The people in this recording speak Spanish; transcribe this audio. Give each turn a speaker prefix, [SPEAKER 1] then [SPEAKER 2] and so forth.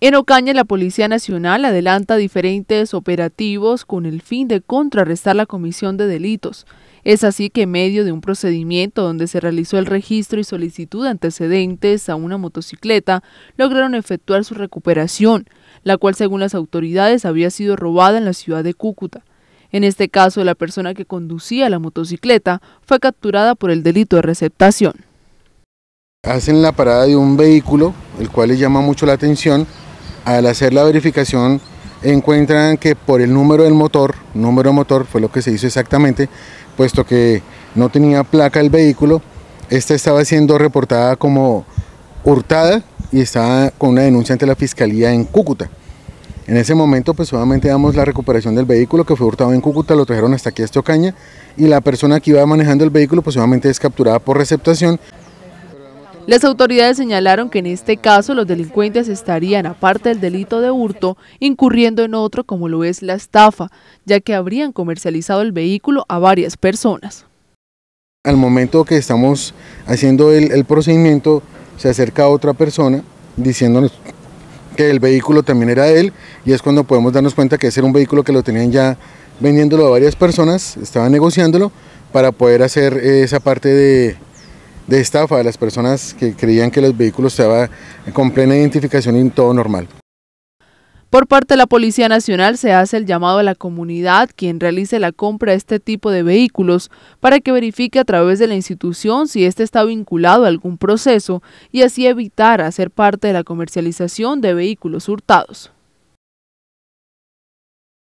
[SPEAKER 1] En Ocaña, la Policía Nacional adelanta diferentes operativos con el fin de contrarrestar la comisión de delitos. Es así que en medio de un procedimiento donde se realizó el registro y solicitud de antecedentes a una motocicleta, lograron efectuar su recuperación, la cual según las autoridades había sido robada en la ciudad de Cúcuta. En este caso, la persona que conducía la motocicleta fue capturada por el delito de receptación.
[SPEAKER 2] Hacen la parada de un vehículo el cual les llama mucho la atención. Al hacer la verificación encuentran que por el número del motor, número motor fue lo que se hizo exactamente, puesto que no tenía placa el vehículo, esta estaba siendo reportada como hurtada y estaba con una denuncia ante la fiscalía en Cúcuta. En ese momento, pues solamente damos la recuperación del vehículo que fue hurtado en Cúcuta, lo trajeron hasta aquí a Estocaña y la persona que iba manejando el vehículo, pues solamente es capturada por receptación.
[SPEAKER 1] Las autoridades señalaron que en este caso los delincuentes estarían, aparte del delito de hurto, incurriendo en otro como lo es la estafa, ya que habrían comercializado el vehículo a varias personas.
[SPEAKER 2] Al momento que estamos haciendo el, procedimiento, se acerca otra persona diciéndonos que el vehículo también era él y es cuando podemos darnos cuenta que ese era un vehículo que lo tenían ya vendiéndolo a varias personas, estaban negociándolo para poder hacer esa parte de, de estafa de las personas que creían que los vehículos estaban con plena identificación y todo normal.
[SPEAKER 1] Por parte de la Policía Nacional se hace el llamado a la comunidad quien realice la compra de este tipo de vehículos para que verifique a través de la institución si éste está vinculado a algún proceso y así evitar hacer parte de la comercialización de vehículos hurtados.